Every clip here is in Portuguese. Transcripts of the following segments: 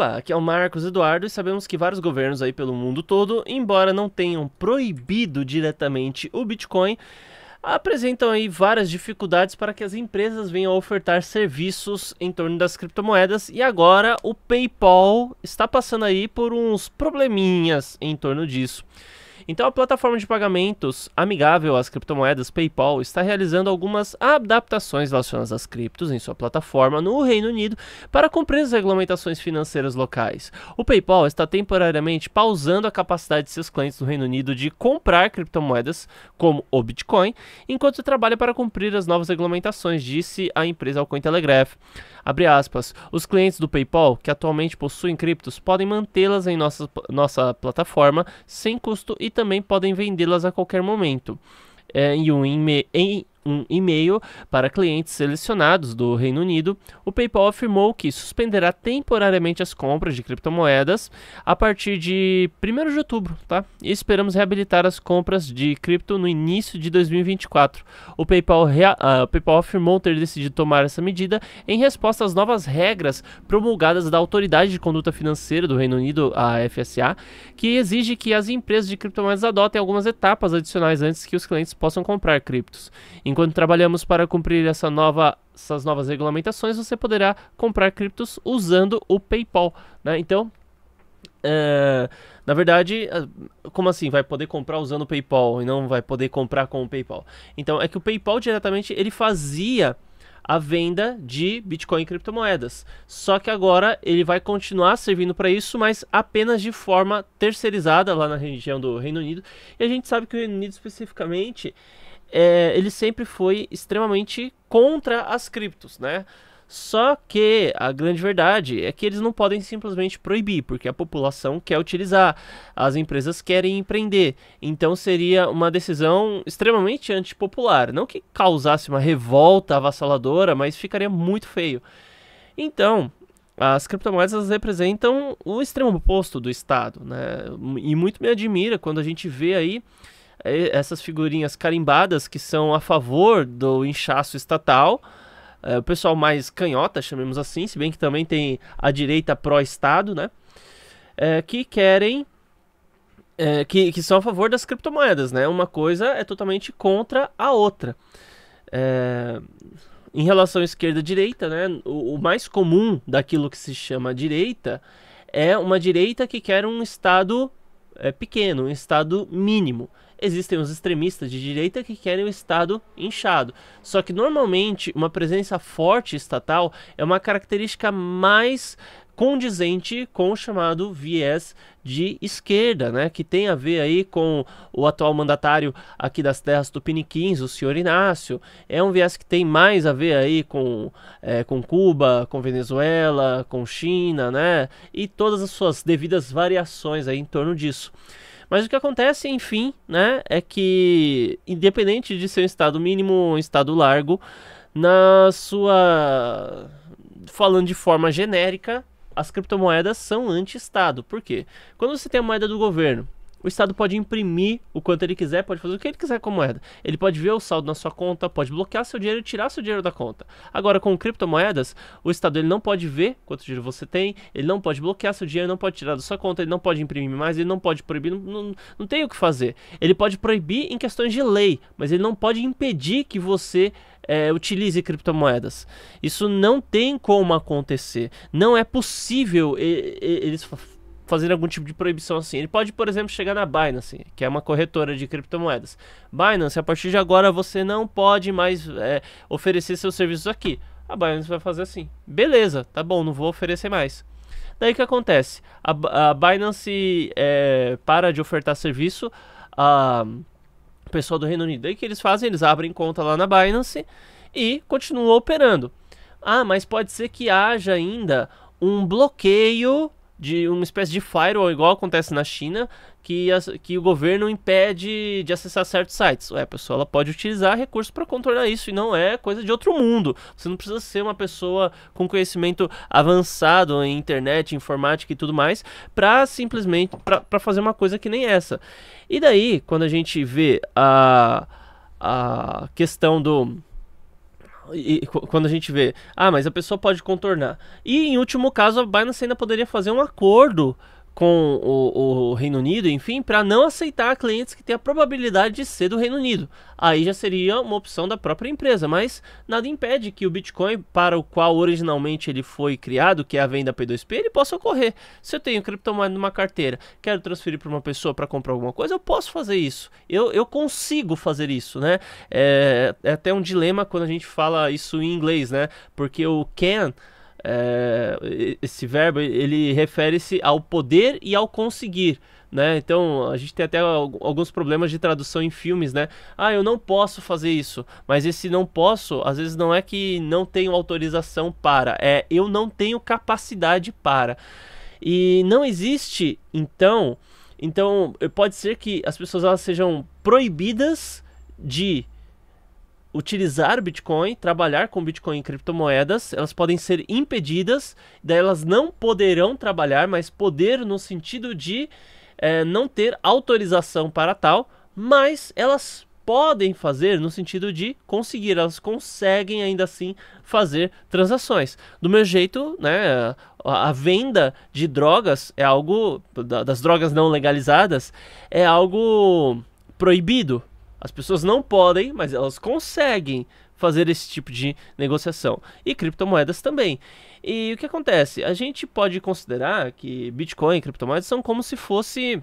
Opa, aqui é o Marcos Eduardo e sabemos que vários governos aí pelo mundo todo, embora não tenham proibido diretamente o Bitcoin, apresentam aí várias dificuldades para que as empresas venham a ofertar serviços em torno das criptomoedas e agora o PayPal está passando aí por uns probleminhas em torno disso. Então a plataforma de pagamentos amigável às criptomoedas PayPal está realizando algumas adaptações relacionadas às criptos em sua plataforma no Reino Unido para cumprir as regulamentações financeiras locais. O PayPal está temporariamente pausando a capacidade de seus clientes no Reino Unido de comprar criptomoedas como o Bitcoin, enquanto trabalha para cumprir as novas regulamentações, disse a empresa ao Cointelegraph. Abre aspas. Os clientes do PayPal que atualmente possuem criptos podem mantê-las em nossa, nossa plataforma sem custo e também podem vendê-las a qualquer momento. É, em, um, em, um e-mail para clientes selecionados do Reino Unido, o PayPal afirmou que suspenderá temporariamente as compras de criptomoedas a partir de 1 de outubro, tá? E esperamos reabilitar as compras de cripto no início de 2024. O PayPal, rea, uh, o PayPal afirmou ter decidido tomar essa medida em resposta às novas regras promulgadas da Autoridade de Conduta Financeira do Reino Unido, a FSA, que exige que as empresas de criptomoedas adotem algumas etapas adicionais antes que os clientes possam comprar criptos. Em Enquanto trabalhamos para cumprir essa nova, essas novas regulamentações, você poderá comprar criptos usando o PayPal. Né? Então, é, na verdade, é, como assim? Vai poder comprar usando o PayPal e não vai poder comprar com o PayPal? Então, é que o PayPal diretamente ele fazia a venda de Bitcoin e criptomoedas. Só que agora ele vai continuar servindo para isso, mas apenas de forma terceirizada lá na região do Reino Unido. E a gente sabe que o Reino Unido especificamente é, ele sempre foi extremamente contra as criptos, né? Só que a grande verdade é que eles não podem simplesmente proibir, porque a população quer utilizar, as empresas querem empreender. Então seria uma decisão extremamente antipopular. Não que causasse uma revolta avassaladora, mas ficaria muito feio. Então, as criptomoedas representam o extremo oposto do Estado, né? E muito me admira quando a gente vê aí é, essas figurinhas carimbadas que são a favor do inchaço estatal. É, o pessoal mais canhota, chamemos assim, se bem que também tem a direita pró-Estado, né? É, que querem. É, que, que são a favor das criptomoedas, né? Uma coisa é totalmente contra a outra. É, em relação à esquerda-direita, né? O, o mais comum daquilo que se chama direita é uma direita que quer um Estado é, pequeno, um Estado mínimo. Existem os extremistas de direita que querem um Estado inchado. Só que normalmente uma presença forte estatal é uma característica mais condizente com o chamado viés de esquerda, né, que tem a ver aí com o atual mandatário aqui das terras tupiniquins, o senhor Inácio. É um viés que tem mais a ver aí com, é, com Cuba, com Venezuela, com China, né, e todas as suas devidas variações aí em torno disso. Mas o que acontece, enfim, né, é que independente de ser um estado mínimo ou um estado largo, na sua falando de forma genérica, as criptomoedas são anti-Estado. Por quê? Quando você tem a moeda do governo, o Estado pode imprimir o quanto ele quiser, pode fazer o que ele quiser com a moeda. Ele pode ver o saldo na sua conta, pode bloquear seu dinheiro e tirar seu dinheiro da conta. Agora, com criptomoedas, o Estado ele não pode ver quanto dinheiro você tem, ele não pode bloquear seu dinheiro, ele não pode tirar da sua conta, ele não pode imprimir mais, ele não pode proibir, não, não, não tem o que fazer. Ele pode proibir em questões de lei, mas ele não pode impedir que você é, utilize criptomoedas. Isso não tem como acontecer. Não é possível eles fazer algum tipo de proibição assim. Ele pode, por exemplo, chegar na Binance, que é uma corretora de criptomoedas. Binance, a partir de agora você não pode mais é, oferecer seus serviços aqui. A Binance vai fazer assim. Beleza, tá bom, não vou oferecer mais. Daí que acontece? A, a Binance é, para de ofertar serviço a pessoal do Reino Unido. Daí que eles fazem? Eles abrem conta lá na Binance e continuam operando. Ah, mas pode ser que haja ainda um bloqueio de uma espécie de firewall, igual acontece na China, que, as, que o governo impede de acessar certos sites. Ué, a pessoa ela pode utilizar recursos para contornar isso e não é coisa de outro mundo. Você não precisa ser uma pessoa com conhecimento avançado em internet, informática e tudo mais, para simplesmente para fazer uma coisa que nem essa. E daí, quando a gente vê a, a questão do e, quando a gente vê, ah, mas a pessoa pode contornar. E em último caso, a Binance ainda poderia fazer um acordo com o, o Reino Unido, enfim, para não aceitar clientes que têm a probabilidade de ser do Reino Unido. Aí já seria uma opção da própria empresa, mas nada impede que o Bitcoin, para o qual originalmente ele foi criado, que é a venda P2P, ele possa ocorrer. Se eu tenho criptomoeda numa carteira, quero transferir para uma pessoa para comprar alguma coisa, eu posso fazer isso. Eu, eu consigo fazer isso, né? É, é até um dilema quando a gente fala isso em inglês, né? Porque o can é, esse verbo ele refere-se ao poder e ao conseguir. Né? Então a gente tem até alguns problemas de tradução em filmes, né? Ah, eu não posso fazer isso, mas esse não posso, às vezes não é que não tenho autorização para, é eu não tenho capacidade para. E não existe, então, então pode ser que as pessoas elas sejam proibidas de utilizar Bitcoin, trabalhar com Bitcoin e criptomoedas, elas podem ser impedidas, daí elas não poderão trabalhar, mas poder no sentido de é, não ter autorização para tal, mas elas podem fazer no sentido de conseguir, elas conseguem ainda assim fazer transações. Do meu jeito, né, a venda de drogas é algo das drogas não legalizadas é algo proibido, as pessoas não podem, mas elas conseguem fazer esse tipo de negociação. E criptomoedas também. E o que acontece? A gente pode considerar que Bitcoin e criptomoedas são como se fosse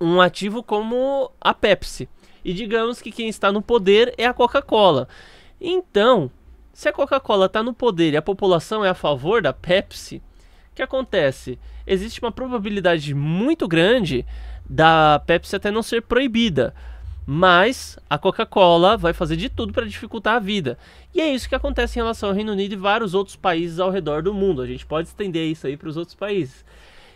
um ativo como a Pepsi. E digamos que quem está no poder é a Coca-Cola. Então, se a Coca-Cola está no poder e a população é a favor da Pepsi, o que acontece? Existe uma probabilidade muito grande da Pepsi até não ser proibida. Mas a Coca-Cola vai fazer de tudo para dificultar a vida. E é isso que acontece em relação ao Reino Unido e vários outros países ao redor do mundo. A gente pode estender isso aí para os outros países.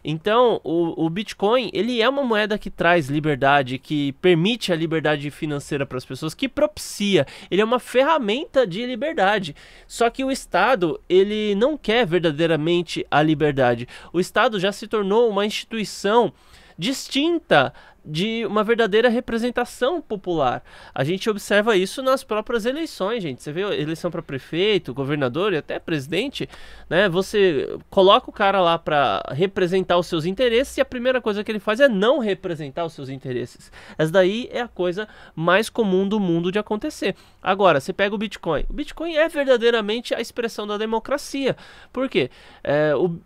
Então, o, o, Bitcoin, ele é uma moeda que traz liberdade, que permite a liberdade financeira para as pessoas, que propicia. Ele é uma ferramenta de liberdade. Só que o Estado, ele não quer verdadeiramente a liberdade. O Estado já se tornou uma instituição distinta de uma verdadeira representação popular. A gente observa isso nas próprias eleições, gente. Você vê eleição para prefeito, governador e até presidente, né? Você coloca o cara lá para representar os seus interesses e a primeira coisa que ele faz é não representar os seus interesses. Essa daí é a coisa mais comum do mundo de acontecer. Agora, você pega o Bitcoin. O Bitcoin é verdadeiramente a expressão da democracia. Por quê? É, o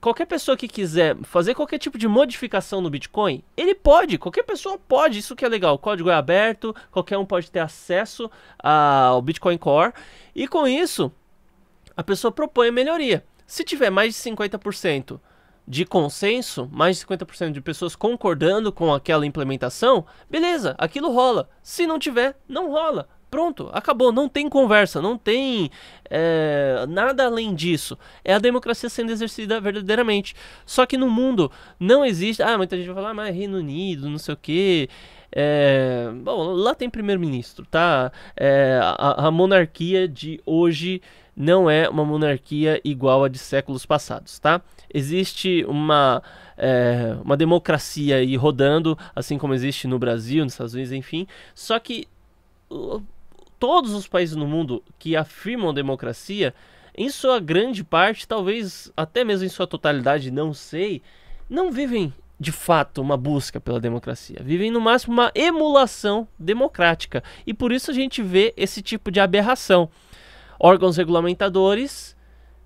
qualquer pessoa que quiser fazer qualquer tipo de modificação no Bitcoin, ele pode, qualquer pessoa pode, isso que é legal. O código é aberto, qualquer um pode ter acesso ao Bitcoin Core e com isso a pessoa propõe a melhoria. Se tiver mais de 50% de consenso, mais de 50% de pessoas concordando com aquela implementação, beleza, aquilo rola. Se não tiver, não rola. Pronto, acabou, não tem conversa, não tem é, nada além disso. É a democracia sendo exercida verdadeiramente. Só que no mundo não existe. Ah, muita gente vai falar, ah, mas Reino Unido, não sei o que. É, bom, lá tem primeiro-ministro, tá? É, a, a monarquia de hoje não é uma monarquia igual a de séculos passados, tá? Existe uma, é, uma democracia aí rodando, assim como existe no Brasil, nos Estados Unidos, enfim, só que todos os países no mundo que afirmam democracia, em sua grande parte, talvez até mesmo em sua totalidade, não sei, não vivem de fato uma busca pela democracia. Vivem no máximo uma emulação democrática. E por isso a gente vê esse tipo de aberração. Órgãos regulamentadores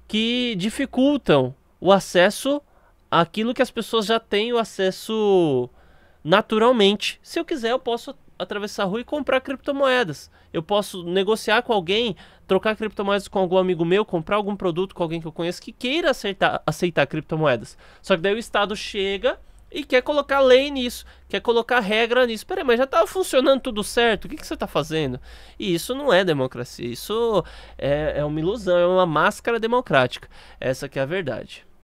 que dificultam o acesso àquilo que as pessoas já têm o acesso naturalmente. Se eu quiser, eu posso atravessar a rua e comprar criptomoedas. Eu posso negociar com alguém, trocar criptomoedas com algum amigo meu, comprar algum produto com alguém que eu conheço que queira aceitar, aceitar criptomoedas. Só que daí o Estado chega e quer colocar lei nisso, quer colocar regra nisso. Peraí, mas já estava tá funcionando tudo certo, o que, que você está fazendo? E isso não é democracia, isso é, é uma ilusão, é uma máscara democrática. Essa que é a verdade.